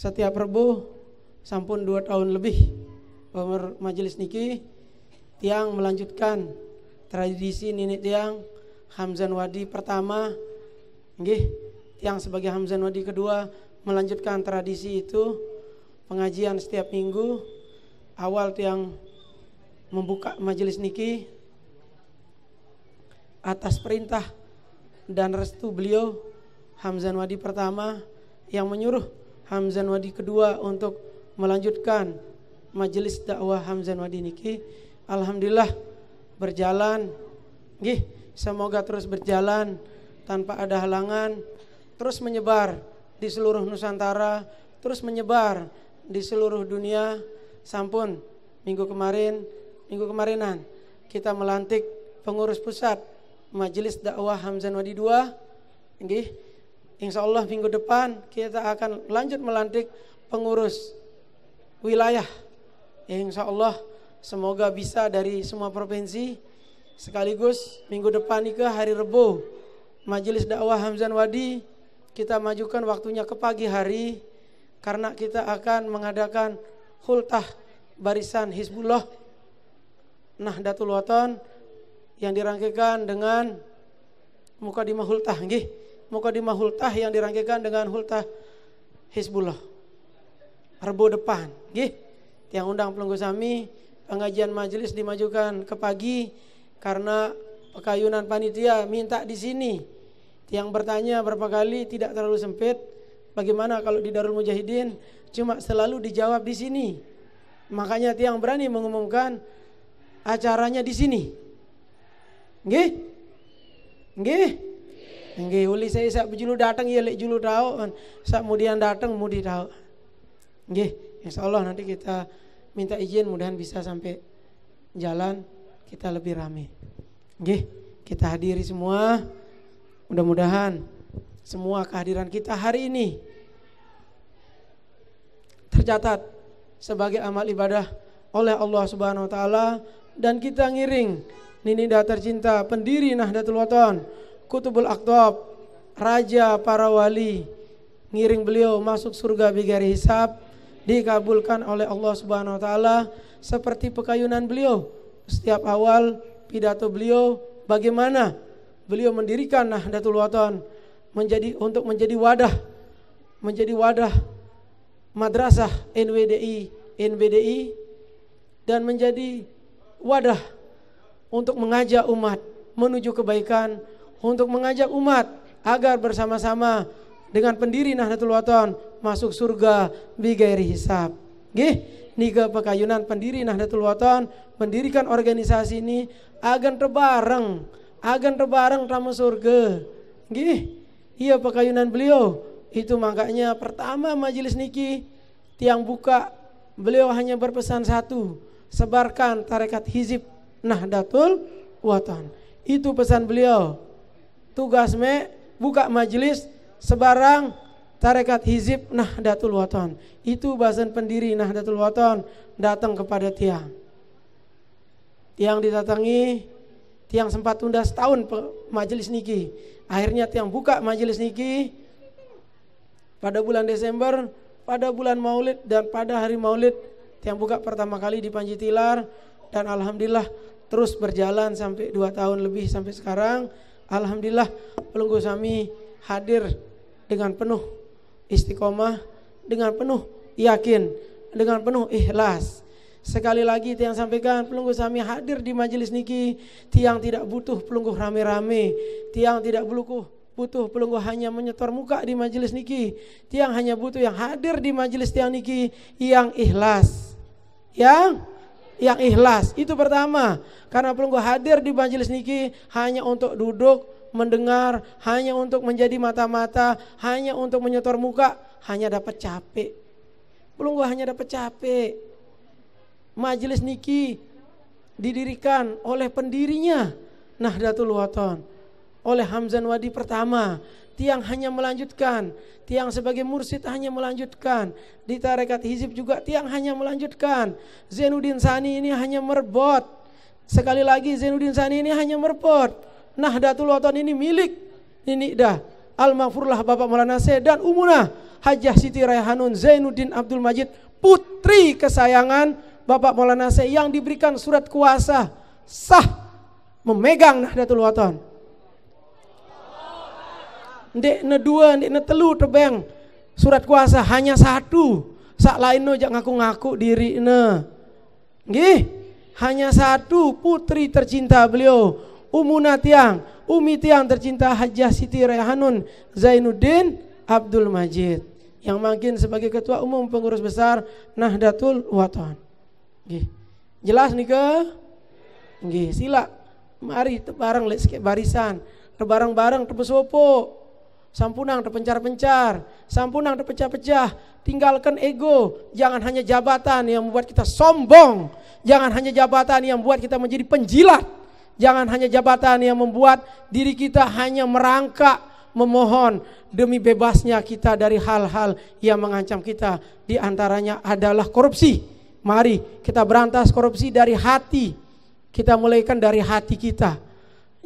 setiap Rebu sampun dua tahun lebih pemer majelis niki tiang melanjutkan tradisi nenek tiang Hamzan Wadi pertama nggih tiang sebagai Hamzan Wadi kedua melanjutkan tradisi itu pengajian setiap minggu awal tiang membuka majelis niki atas perintah dan restu beliau Hamzan Wadi pertama yang menyuruh Hamzan Wadi kedua untuk melanjutkan majelis dakwah Hamzan Wadi niki. Alhamdulillah berjalan. Gih, semoga terus berjalan tanpa ada halangan, terus menyebar di seluruh Nusantara, terus menyebar di seluruh dunia. Sampun minggu kemarin, minggu kemarinan kita melantik pengurus pusat Majelis Dakwah Hamzan Wadi II. Gih, Insya Allah minggu depan kita akan lanjut melantik pengurus wilayah. Insya Allah semoga bisa dari semua provinsi. Sekaligus minggu depan ke hari Rebo Majelis dakwah Hamzan Wadi kita majukan waktunya ke pagi hari karena kita akan mengadakan hultah barisan Hizbullah Nahdlatul Watan yang dirangkaikan dengan muka di hultah nggih mukadimah hultah yang dirangkaikan dengan hultah Hizbullah. Rebu depan, gih, tiang undang pelunggu sami pengajian majelis dimajukan ke pagi karena pekayunan panitia minta di sini. tiang bertanya berapa kali tidak terlalu sempit. Bagaimana kalau di Darul Mujahidin cuma selalu dijawab di sini. Makanya tiang berani mengumumkan acaranya di sini. gih, gih. Nggih uli saya sak bejulu datang ya lek julu tau kan. Sak mudian datang mudi tau. insya insyaallah nanti kita minta izin mudahan bisa sampai jalan kita lebih rame. Nggih, kita hadiri semua. Mudah-mudahan semua kehadiran kita hari ini tercatat sebagai amal ibadah oleh Allah Subhanahu wa taala dan kita ngiring Nini Datar tercinta pendiri Nahdlatul Wathon Kutubul Aktab, raja para wali, ngiring beliau masuk surga bigari hisab, dikabulkan oleh Allah Subhanahu wa taala seperti pekayunan beliau. Setiap awal pidato beliau bagaimana beliau mendirikan Nahdlatul Wathon menjadi untuk menjadi wadah menjadi wadah madrasah NWDI NBDI dan menjadi wadah untuk mengajak umat menuju kebaikan untuk mengajak umat agar bersama-sama dengan pendiri Nahdlatul Wathon masuk surga bigairi hisab. Gih, niga pekayunan pendiri Nahdlatul Wathon mendirikan organisasi ini agar terbareng, agar terbareng tamu surga. Gih, iya pekayunan beliau itu makanya pertama majelis niki tiang buka beliau hanya berpesan satu sebarkan tarekat hizib Nahdlatul Wathon itu pesan beliau tugas me buka majelis sebarang tarekat hizib Nahdlatul Waton. Itu bahasan pendiri Nahdlatul Waton datang kepada tiang. Tiang didatangi, tiang sempat tunda setahun majelis niki. Akhirnya tiang buka majelis niki pada bulan Desember, pada bulan Maulid dan pada hari Maulid tiang buka pertama kali di Panji Tilar dan alhamdulillah terus berjalan sampai dua tahun lebih sampai sekarang Alhamdulillah Pelunggu Sami hadir dengan penuh istiqomah, dengan penuh yakin, dengan penuh ikhlas. Sekali lagi tiang sampaikan pelunggu sami hadir di majelis niki tiang tidak butuh pelunggu rame-rame, tiang tidak butuh butuh pelunggu hanya menyetor muka di majelis niki. Tiang hanya butuh yang hadir di majelis tiang niki yang ikhlas. Yang yang ikhlas. Itu pertama. Karena perlu hadir di majelis niki hanya untuk duduk, mendengar, hanya untuk menjadi mata-mata, hanya untuk menyetor muka, hanya dapat capek. Belum gue hanya dapat capek. Majelis niki didirikan oleh pendirinya Nahdlatul Wathon oleh Hamzan Wadi pertama tiang hanya melanjutkan, tiang sebagai mursid hanya melanjutkan, di tarekat hizib juga tiang hanya melanjutkan. Zainuddin Sani ini hanya merbot. Sekali lagi Zainuddin Sani ini hanya nah Nahdlatul Wathon ini milik. Ini dah Al-Maghfurlah Bapak Maulana Syed dan Umunah Hajah Siti Raihanun Zainuddin Abdul Majid putri kesayangan Bapak Maulana saya yang diberikan surat kuasa sah memegang Nahdlatul Wathon ndek ne dua, ndek ne telu terbang Surat kuasa hanya satu. Sak lain no jangan ngaku-ngaku diri ne. Gih, hanya satu putri tercinta beliau, Umuna Tiang, Umi Tiang tercinta Hajah Siti Rehanun Zainuddin Abdul Majid yang makin sebagai ketua umum pengurus besar Nahdlatul Wathon. Gih, Jelas nih ke? Gih, sila. Mari tebarang lek barisan, tebarang bareng tebesopo. Sampunang terpencar-pencar, sampunang terpecah-pecah. Tinggalkan ego, jangan hanya jabatan yang membuat kita sombong, jangan hanya jabatan yang membuat kita menjadi penjilat, jangan hanya jabatan yang membuat diri kita hanya merangkak memohon demi bebasnya kita dari hal-hal yang mengancam kita di antaranya adalah korupsi. Mari kita berantas korupsi dari hati. Kita mulaikan dari hati kita.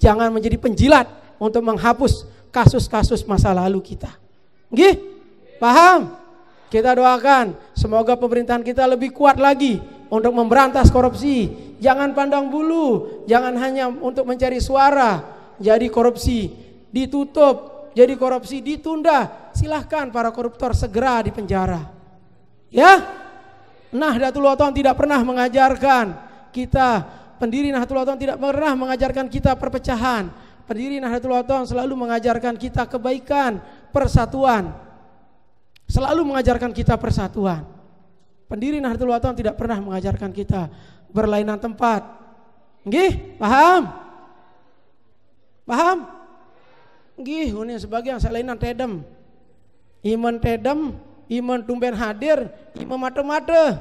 Jangan menjadi penjilat untuk menghapus kasus-kasus masa lalu kita. Nggih? Paham? Kita doakan semoga pemerintahan kita lebih kuat lagi untuk memberantas korupsi. Jangan pandang bulu, jangan hanya untuk mencari suara. Jadi korupsi ditutup, jadi korupsi ditunda. Silahkan para koruptor segera dipenjara. Ya? nah Datul Wathon tidak pernah mengajarkan kita pendiri Nahdlatul Ulama tidak pernah mengajarkan kita perpecahan pendiri Nahdlatul Wathon selalu mengajarkan kita kebaikan, persatuan. Selalu mengajarkan kita persatuan. Pendiri Nahdlatul Wathon tidak pernah mengajarkan kita berlainan tempat. Nggih, paham? Paham? Nggih, ini sebagian selainan tedem. Iman tedem, iman tumben hadir, iman mate-mate.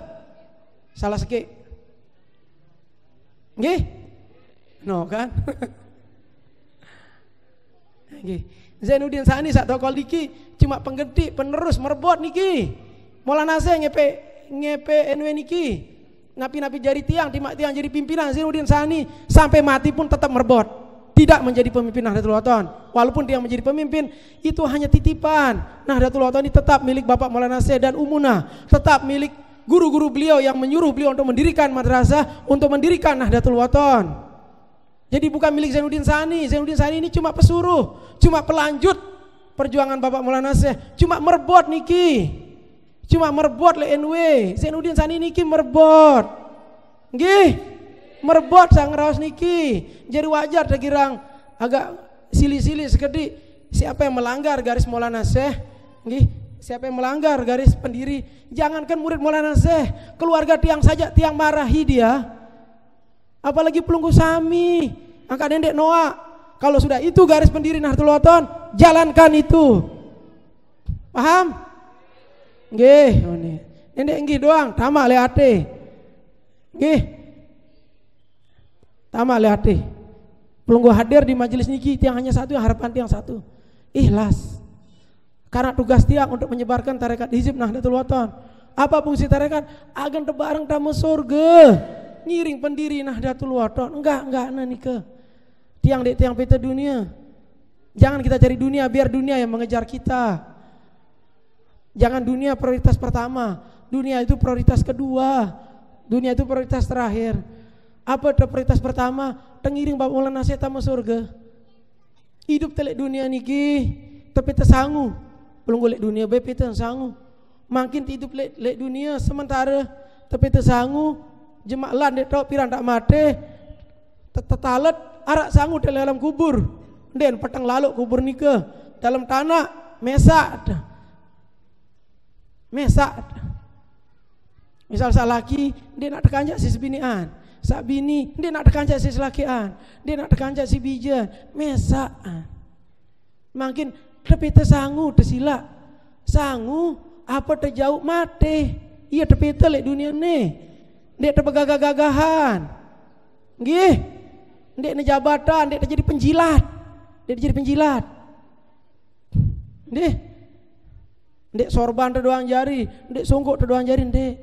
Salah sikit. Nggih? No kan? nggih. Zainuddin Sani sak tokol niki cuma penggenti, penerus merebut niki. Maulana nase ngepe ngepe NW niki. Napi-napi jari tiang, timak tiang jadi pimpinan Zainuddin Sani sampai mati pun tetap merebut. Tidak menjadi pemimpin Nahdlatul Wathon. Walaupun dia menjadi pemimpin, itu hanya titipan. Nahdlatul Wathon ini tetap milik Bapak Maulana nase dan Umuna, tetap milik guru-guru beliau yang menyuruh beliau untuk mendirikan madrasah, untuk mendirikan Nahdlatul Wathon. Jadi bukan milik Zainuddin Sani. Zainuddin Sani ini cuma pesuruh, cuma pelanjut perjuangan Bapak Maulana Syekh, cuma merbot niki. Cuma merbot le NW. Zainuddin Sani niki merbot. Nggih. Merbot sang raos niki. Jadi wajar girang agak sili-sili sekedi siapa yang melanggar garis Maulana Syekh, nggih, siapa yang melanggar garis pendiri, jangankan murid Maulana Syekh, keluarga tiang saja tiang marahi dia. Apalagi pelunggu sami, angka dendek Noah. Kalau sudah itu garis pendiri Nahdlatul Wathon, jalankan itu. Paham? Nggih, oh ngene. Dendek nggih doang, tamak le ate. Nggih. Tamak le ate. Pelunggu hadir di majelis niki tiang hanya satu, harapan tiang satu. Ikhlas. Karena tugas tiang untuk menyebarkan tarekat hizib Nahdlatul Wathon. Apa fungsi tarekat? Agar terbareng tamu surga nyiring pendiri Nahdlatul Ulama. Enggak, enggak nani ke Tiang dek tiang peta dunia. Jangan kita cari dunia, biar dunia yang mengejar kita. Jangan dunia prioritas pertama, dunia itu prioritas kedua, dunia itu prioritas terakhir. Apa itu prioritas pertama? Tengiring bapak mula nasihat sama surga. Hidup telek dunia niki, tapi tersangu. Belum golek dunia bae tersangu. Makin hidup telek dunia sementara tapi tersangu jemak lan tok pirang tak mate tetalet arak sangu dalam kubur den petang lalu kubur nike dalam tanah mesa mesa misal salaki dia nak tekanjak si sebinian sak bini dia nak tekanjak si selakian dia nak tekanjak si bijan mesa makin tepi tersangu tersila sangu apa terjauh mate iya terpita lek dunia nih Ndek tergagah-gagahan. Nggih. Ndek ne jabatan, ndek jadi penjilat. Ndek jadi penjilat. Ndek. Ndek sorban terdoang jari, ndek sungkuk terdoang jari ndek.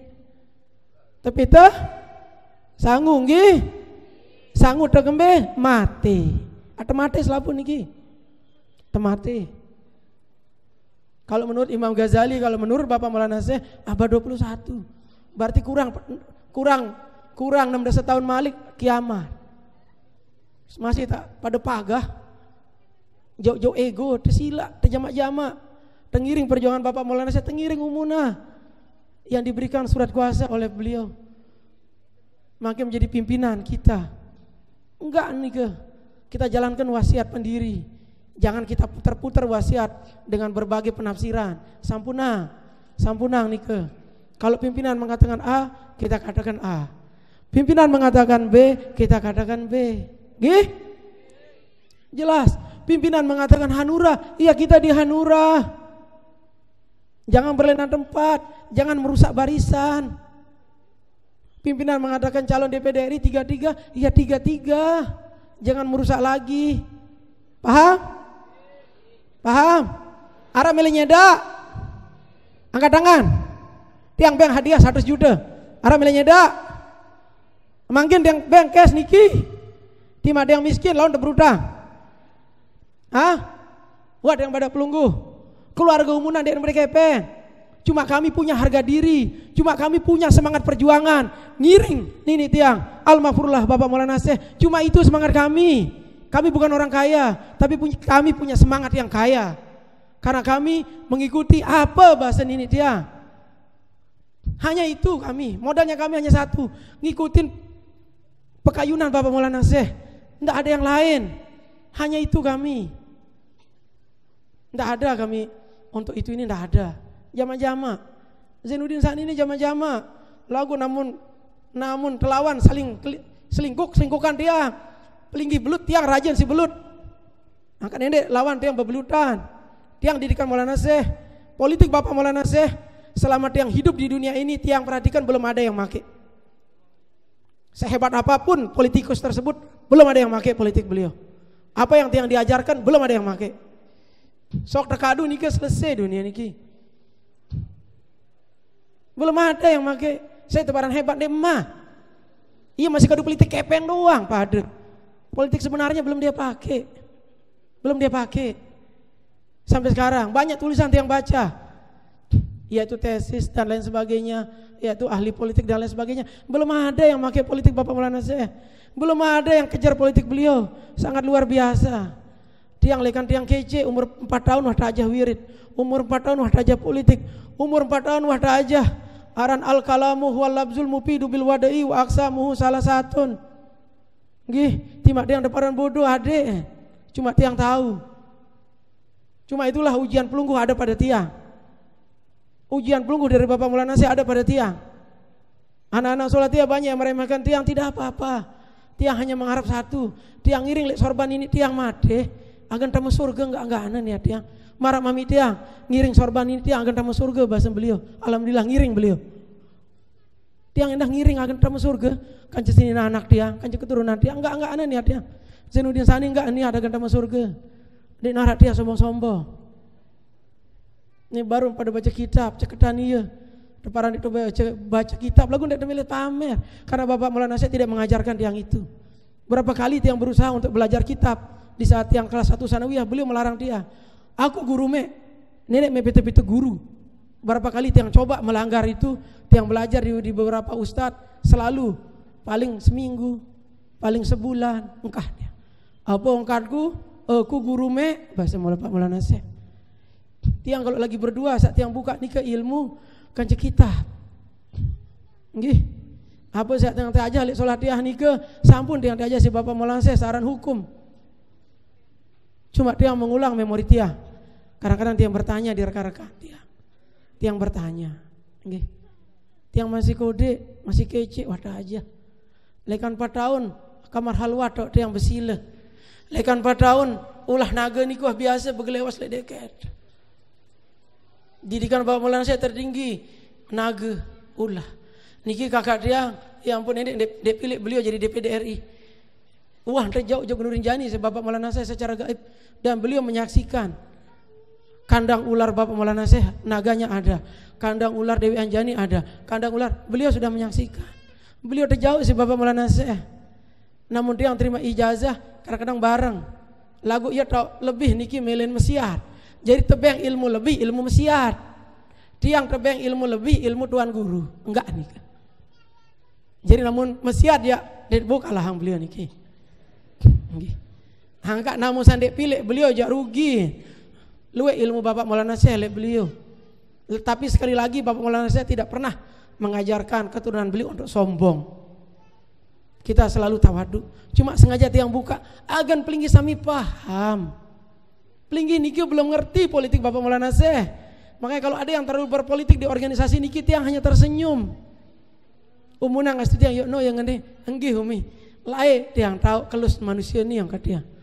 Tapi teh sanggung nggih. Sangu tergembe mati. atau ah, mati lapun niki. Temati. Kalau menurut Imam Ghazali, kalau menurut Bapak Maulana Syekh, abad 21. Berarti kurang kurang kurang enam 16 tahun Malik kiamat. Masih tak pada pagah. Jauh-jauh ego, tersila, terjamak-jamak. Tengiring perjuangan Bapak Maulana saya tengiring umuna yang diberikan surat kuasa oleh beliau. Makin menjadi pimpinan kita. Enggak nih ke kita jalankan wasiat pendiri. Jangan kita putar-putar wasiat dengan berbagai penafsiran. sampunah sampunang nih ke. Kalau pimpinan mengatakan A, kita katakan A. Pimpinan mengatakan B, kita katakan B. Gih? Jelas. Pimpinan mengatakan Hanura, iya kita di Hanura. Jangan berlena tempat, jangan merusak barisan. Pimpinan mengatakan calon DPD RI tiga-tiga, iya tiga-tiga. Jangan merusak lagi. Paham? Paham? Arah milihnya dak. Angkat tangan tiang-tiang hadiah 100 juta arah milenya dak Mungkin tiang bank cash niki tim ada yang miskin lawan berutang ah buat yang pada pelunggu keluarga umunan dia mereka pen cuma kami punya harga diri, cuma kami punya semangat perjuangan. Ngiring, nini tiang, almarhumlah Bapak Maulana Syekh, cuma itu semangat kami. Kami bukan orang kaya, tapi punya, kami punya semangat yang kaya. Karena kami mengikuti apa bahasa ini tiang. Hanya itu kami, modalnya kami hanya satu, ngikutin pekayunan Bapak Maulana Syekh. Tidak ada yang lain. Hanya itu kami. Tidak ada kami untuk itu ini tidak ada. Jama-jama. Zainuddin saat ini jama-jama. Lagu namun namun kelawan saling selingkuh selingkuhkan dia. Pelinggi belut tiang rajin si belut. Angkat ini lawan tiang bebelutan. Tiang didikan Maulana Syekh. Politik Bapak Maulana Syekh selama yang hidup di dunia ini tiang perhatikan belum ada yang make. Sehebat apapun politikus tersebut belum ada yang make politik beliau. Apa yang tiang diajarkan belum ada yang make. Sok terkadu nikah selesai dunia niki. Belum ada yang make. Saya tebaran hebat deh mah. Iya masih kadu politik kepeng doang pak adek. Politik sebenarnya belum dia pakai. Belum dia pakai. Sampai sekarang banyak tulisan tiang baca yaitu tesis dan lain sebagainya, yaitu ahli politik dan lain sebagainya. Belum ada yang pakai politik Bapak Maulana saya. Belum ada yang kejar politik beliau. Sangat luar biasa. Tiang lekan tiang kece, umur 4 tahun wah aja wirid. Umur 4 tahun wah aja politik. Umur 4 tahun wah aja. aran al kalamu wal labzul mufidu bil wadai wa aksamuhu salah satun. Nggih, timak tiang deparan bodoh ade. Cuma tiang tahu. Cuma itulah ujian pelungguh ada pada tiang ujian pelunggu dari Bapak Mulana saya ada pada tiang. Anak-anak sholat tiang banyak yang meremehkan tiang, tidak apa-apa. Tiang hanya mengharap satu, tiang ngiring sorban ini tiang mati. agan tamu surga enggak enggak aneh niat ya, tiang. Marah mami tiang, ngiring sorban ini tiang agan tamu surga bahasa beliau. Alhamdulillah ngiring beliau. Tiang indah ngiring agan tamu surga, kanci sini nah anak tiang, kanci keturunan tiang enggak enggak aneh niat ya, tiang. Zainuddin Sani enggak ini ada agan tamu surga. Di narak tiang sombong-sombong. Ini baru pada baca kitab, ceketan iya. Deparan itu baca, baca kitab, lagu tidak milih pamer. Karena Bapak mula nasihat tidak mengajarkan tiang itu. Berapa kali tiang berusaha untuk belajar kitab. Di saat tiang kelas 1 sanawiyah, beliau melarang dia. Aku guru me, nenek me pitu-pitu guru. Berapa kali tiang coba melanggar itu, tiang belajar di, di beberapa ustad selalu paling seminggu, paling sebulan, engkah dia. Apa engkatku? Aku guru me, bahasa mula Pak mula nasihat Tiang kalau lagi berdua, saat tiang buka ni ke ilmu kan kita. Nggih. Apa saat tiang tajah lek solat tiang ni ke sampun tiang aja si Bapak mau saya saran hukum. Cuma tiang mengulang memori tiang. Kadang-kadang tiang bertanya di rekan-rekan tiang. Tiang bertanya. Nggih. Tiang masih kode, masih kece, wadah aja. Lekan empat tahun kamar halwa tok tiang besile. Lekan empat tahun ulah naga kuah biasa begelewas lek deket didikan Bapak Maulana saya tertinggi naga ulah niki kakak dia yang pun ini dipilih beliau jadi DPD RI wah jauh jauh Nurin Jani saya Bapak Maulana saya secara gaib dan beliau menyaksikan kandang ular Bapak Maulana saya naganya ada kandang ular Dewi Anjani ada kandang ular beliau sudah menyaksikan beliau terjauh si Bapak Maulana saya namun dia yang terima ijazah kadang-kadang bareng lagu ia tahu lebih niki melin mesiar jadi tebeng ilmu lebih ilmu mesiar. Tiang tebeng ilmu lebih ilmu tuan guru. Enggak nih. Jadi namun mesiar dia lah hang beliau niki. Nggih. namun sandek pilih beliau jauh rugi. Luwe ilmu Bapak Maulana Syekh beliau. Tapi sekali lagi Bapak Maulana Syekh tidak pernah mengajarkan keturunan beliau untuk sombong kita selalu tawadu cuma sengaja tiang buka agan pelinggi sami paham Pelinggi niki belum ngerti politik Bapak Maulana Seh. Makanya kalau ada yang terlalu berpolitik di organisasi niki tiang hanya tersenyum. Umunang ngasih tiang yuk no yang ini enggih umi. Lai tiang tahu kelus manusia ini yang katiang.